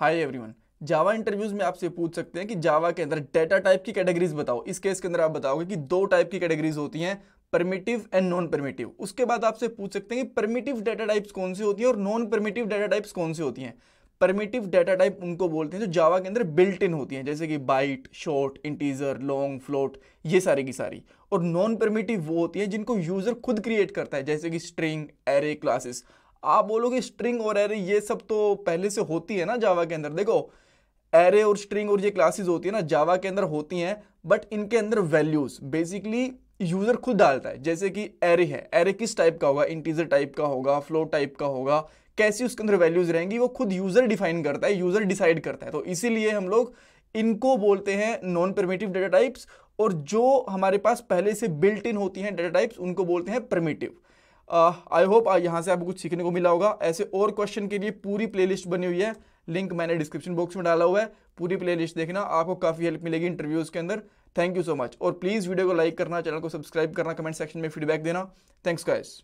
hi everyone जावा interviews में आपसे पूछ सकते हैं कि जावा के अंदर डेटा टाइप की कैटेगरीज बताओ इस केस के अंदर आप बताओगे कि दो टाइप की कैटेगरीज होती हैं परमिटिव एंड नॉन परमिटिव उसके बाद आपसे पूछ सकते हैं कि परमिटिव डेटा टाइप्स कौन सी होती हैं और नॉन परमिटिव डेटा टाइप्स कौन सी होती हैं परमिटिव डेटा टाइप उनको बोलते हैं जो जावा के अंदर बिल्ट इन होती हैं जैसे कि byte short integer long float ये सारी की सारी और नॉन परमिटिव वो होती हैं जिनको यूज़र खुद क्रिएट करता है जैसे कि स्ट्रिंग एरे क्लासेस आप बोलोगे स्ट्रिंग और एरे ये सब तो पहले से होती है ना जावा के अंदर देखो एरे और स्ट्रिंग और ये क्लासेस होती है ना जावा के अंदर होती हैं बट इनके अंदर वैल्यूज बेसिकली यूजर खुद डालता है जैसे कि एरे है एरे किस टाइप का होगा इंटीजर टाइप का होगा फ्लो टाइप का होगा कैसी उसके अंदर वैल्यूज रहेंगी वो खुद यूजर डिफाइन करता है यूजर डिसाइड करता है तो इसीलिए हम लोग इनको बोलते हैं नॉन प्रमेटिव डेटा टाइप्स और जो हमारे पास पहले से बिल्ट इन होती हैं डेटा टाइप्स उनको बोलते हैं प्रमेटिव आई होप यहाँ से आपको कुछ सीखने को मिला होगा ऐसे और क्वेश्चन के लिए पूरी प्लेलिस्ट बनी हुई है लिंक मैंने डिस्क्रिप्शन बॉक्स में डाला हुआ है पूरी प्लेलिस्ट देखना आपको काफ़ी हेल्प मिलेगी इंटरव्यूज़ के अंदर थैंक यू सो मच और प्लीज़ वीडियो को लाइक करना चैनल को सब्सक्राइब करना कमेंट सेक्शन में फीडबैक देना थैंक्स गाइस